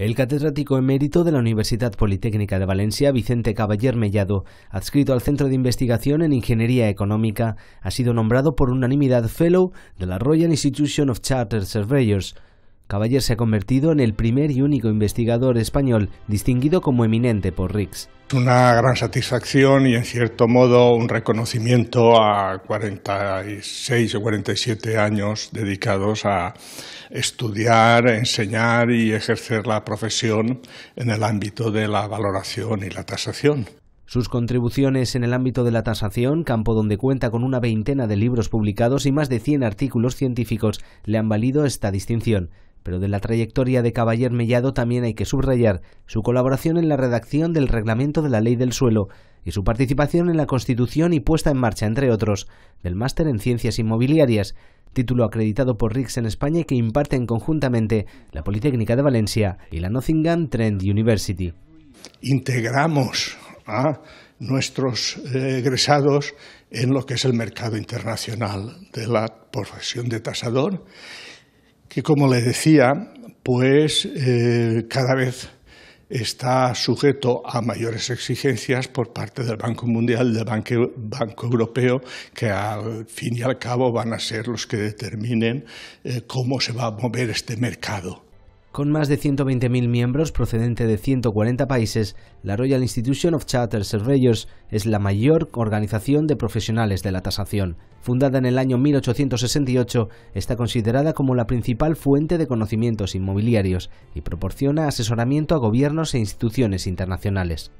El catedrático emérito de la Universidad Politécnica de Valencia, Vicente Caballer Mellado, adscrito al Centro de Investigación en Ingeniería Económica, ha sido nombrado por unanimidad Fellow de la Royal Institution of Chartered Surveyors, Caballer se ha convertido en el primer y único investigador español distinguido como eminente por Es Una gran satisfacción y en cierto modo un reconocimiento a 46 o 47 años dedicados a estudiar, enseñar y ejercer la profesión en el ámbito de la valoración y la tasación. Sus contribuciones en el ámbito de la tasación, campo donde cuenta con una veintena de libros publicados y más de 100 artículos científicos, le han valido esta distinción. Pero de la trayectoria de Caballer Mellado también hay que subrayar su colaboración en la redacción del reglamento de la Ley del Suelo y su participación en la constitución y puesta en marcha, entre otros, del máster en Ciencias Inmobiliarias, título acreditado por RICS en España y que imparten conjuntamente la Politécnica de Valencia y la Nottingham Trent University. Integramos a nuestros eh, egresados en lo que es el mercado internacional de la profesión de tasador que, como le decía, pues eh, cada vez está sujeto a mayores exigencias por parte del Banco Mundial, del Banco, Europeo, que al fin y al cabo van a ser los que determinen eh, cómo se va a mover este mercado. Con más de 120.000 miembros procedente de 140 países, la Royal Institution of Chartered Surveyors es la mayor organización de profesionales de la tasación. Fundada en el año 1868, está considerada como la principal fuente de conocimientos inmobiliarios y proporciona asesoramiento a gobiernos e instituciones internacionales.